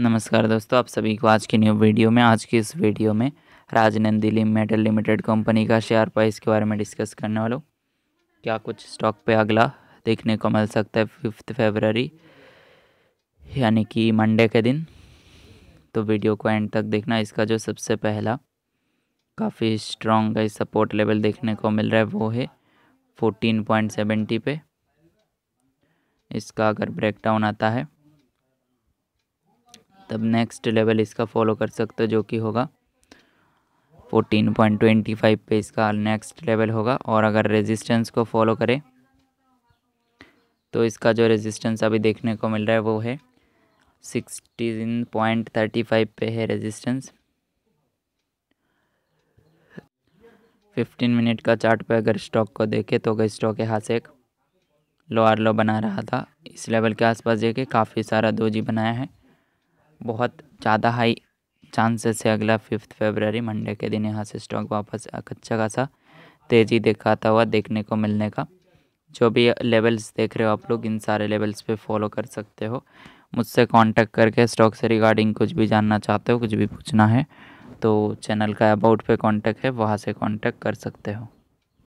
नमस्कार दोस्तों आप सभी को आज की न्यू वीडियो में आज की इस वीडियो में राजनंदी लिम मेटल लिमिटेड कंपनी का शेयर प्राइस के बारे में डिस्कस करने वाला हूँ क्या कुछ स्टॉक पे अगला देखने को मिल सकता है फिफ्थ फेबररी यानी कि मंडे के दिन तो वीडियो को एंड तक देखना इसका जो सबसे पहला काफ़ी स्ट्रॉन्ग सपोर्ट लेवल देखने को मिल रहा है वो है फोर्टीन पॉइंट सेवेंटी पे इसका अगर ब्रेकडाउन आता है तब नेक्स्ट लेवल इसका फॉलो कर सकते हो जो कि होगा 14.25 पे इसका नेक्स्ट लेवल होगा और अगर रेजिस्टेंस को फॉलो करें तो इसका जो रेजिस्टेंस अभी देखने को मिल रहा है वो है 16.35 पे है रेजिस्टेंस 15 मिनट का चार्ट पे अगर स्टॉक को देखें तो अगर स्टॉक यहाँ से एक लोअर लो बना रहा था इस लेवल के आसपास देखे काफ़ी सारा दोजी बनाया है बहुत ज़्यादा हाई चांसेस है अगला फिफ्थ फेबररी मंडे के दिन यहाँ से स्टॉक वापस अच्छा खासा तेज़ी दिखाता हुआ देखने को मिलने का जो भी लेवल्स देख रहे हो आप लोग इन सारे लेवल्स पे फॉलो कर सकते हो मुझसे कांटेक्ट करके स्टॉक से रिगार्डिंग कुछ भी जानना चाहते हो कुछ भी पूछना है तो चैनल का अबाउट पे कांटेक्ट है वहाँ से कांटेक्ट कर सकते हो